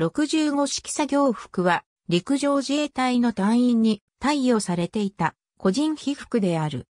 65式作業服は陸上自衛隊の隊員に貸与されていた個人被服である。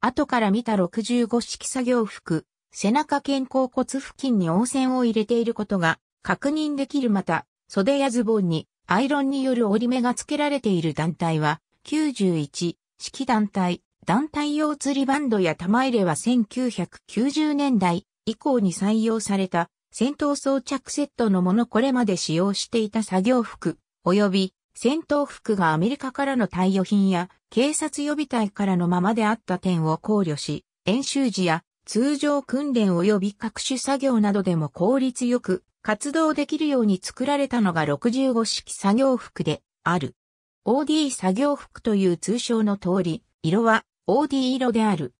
後から見た65式作業服、背中肩甲骨付近に温泉を入れていることが確認できるまた、袖やズボンにアイロンによる折り目が付けられている団体は91式団体、団体用釣りバンドや玉入れは1990年代以降に採用された戦闘装着セットのものこれまで使用していた作業服、及び戦闘服がアメリカからの貸与品や警察予備隊からのままであった点を考慮し、演習時や通常訓練及び各種作業などでも効率よく活動できるように作られたのが65式作業服である。OD 作業服という通称の通り、色は OD 色である。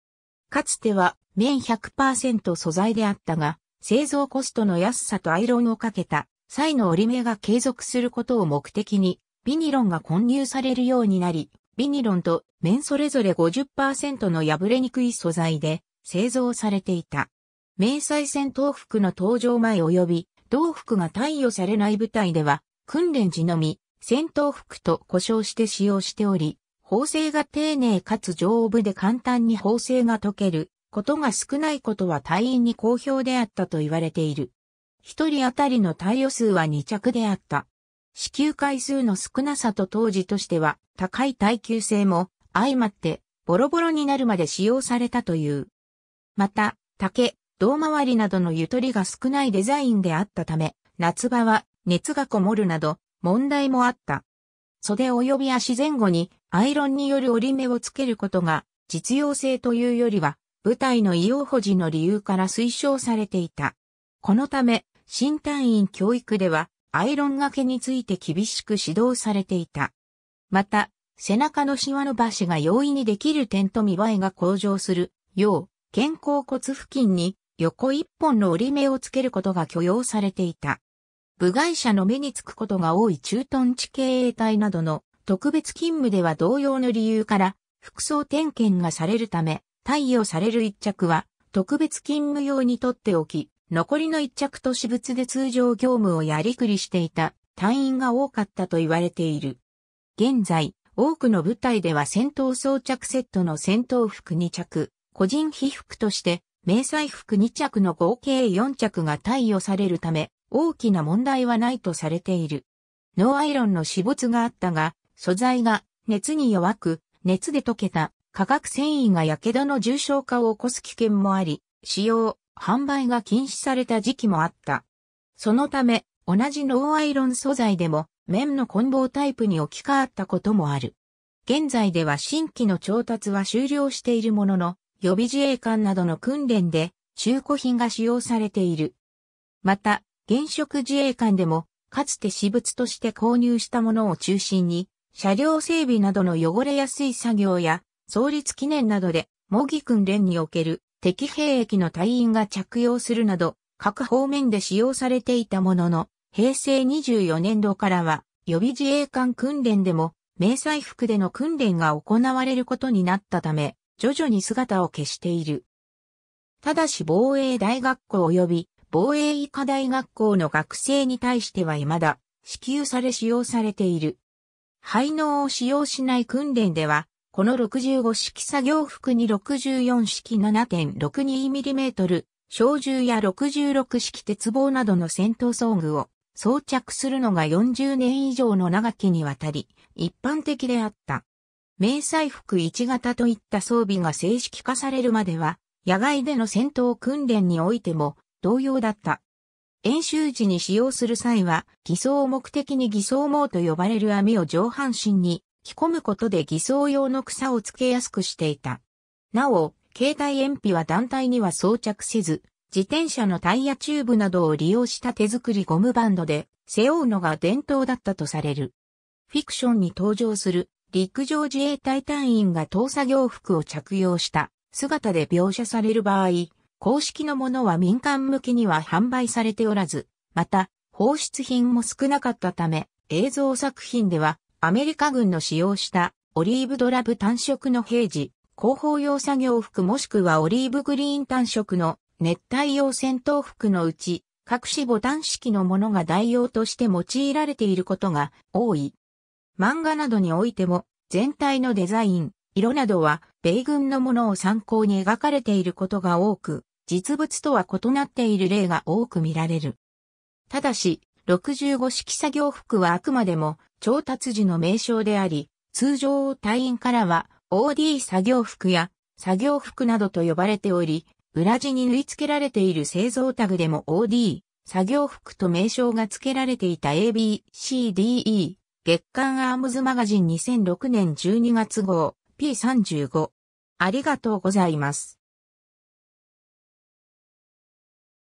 かつては綿100%素材であったが、製造コストの安さとアイロンをかけた際の折り目が継続することを目的に、ビニロンが混入されるようになり、ビニロンと綿それぞれ50%の破れにくい素材で製造されていた。明細戦闘服の登場前及び、同服が貸与されない部隊では、訓練時のみ、戦闘服と故障して使用しており、縫製が丁寧かつ丈夫で簡単に縫製が解けることが少ないことは隊員に好評であったと言われている。一人当たりの対応数は2着であった。支給回数の少なさと当時としては高い耐久性も相まってボロボロになるまで使用されたという。また、竹、胴回りなどのゆとりが少ないデザインであったため、夏場は熱がこもるなど問題もあった。袖及び足前後にアイロンによる折り目をつけることが実用性というよりは部隊の異様保持の理由から推奨されていた。このため、新隊員教育では、アイロン掛けについて厳しく指導されていた。また、背中のシワのばしが容易にできる点と見栄えが向上するよう、肩甲骨付近に横一本の折り目をつけることが許容されていた。部外者の目につくことが多い駐屯地経営隊などの特別勤務では同様の理由から服装点検がされるため、対応される一着は、特別勤務用にとっておき、残りの一着と私物で通常業務をやりくりしていた隊員が多かったと言われている。現在、多くの部隊では戦闘装着セットの戦闘服2着、個人被服として、迷彩服2着の合計4着が対応されるため、大きな問題はないとされている。ノーアイロンの死没があったが、素材が熱に弱く、熱で溶けた化学繊維が火傷の重症化を起こす危険もあり、使用、販売が禁止された時期もあった。そのため、同じノーアイロン素材でも、綿の混包タイプに置き換わったこともある。現在では新規の調達は終了しているものの、予備自衛官などの訓練で中古品が使用されている。また、現職自衛官でも、かつて私物として購入したものを中心に、車両整備などの汚れやすい作業や、創立記念などで、模擬訓練における敵兵役の隊員が着用するなど、各方面で使用されていたものの、平成24年度からは、予備自衛官訓練でも、迷彩服での訓練が行われることになったため、徐々に姿を消している。ただし防衛大学校及び防衛医科大学校の学生に対しては未だ支給され使用されている。廃能を使用しない訓練ではこの65式作業服に64式 7.62mm、小銃や66式鉄棒などの戦闘装具を装着するのが40年以上の長きにわたり一般的であった。迷彩服1型といった装備が正式化されるまでは、野外での戦闘訓練においても同様だった。演習時に使用する際は、偽装を目的に偽装網と呼ばれる網を上半身に着込むことで偽装用の草をつけやすくしていた。なお、携帯鉛筆は団体には装着せず、自転車のタイヤチューブなどを利用した手作りゴムバンドで背負うのが伝統だったとされる。フィクションに登場する陸上自衛隊隊員が搭作業服を着用した姿で描写される場合、公式のものは民間向けには販売されておらず、また、放出品も少なかったため、映像作品ではアメリカ軍の使用したオリーブドラブ単色の平時、広報用作業服もしくはオリーブグリーン単色の熱帯用戦闘服のうち、各種ボタン式のものが代用として用いられていることが多い。漫画などにおいても、全体のデザイン、色などは、米軍のものを参考に描かれていることが多く、実物とは異なっている例が多く見られる。ただし、65式作業服はあくまでも調達時の名称であり、通常隊員からは OD 作業服や作業服などと呼ばれており、裏地に縫い付けられている製造タグでも OD 作業服と名称が付けられていた ABCDE 月刊アームズマガジン2006年12月号 P35 ありがとうございます。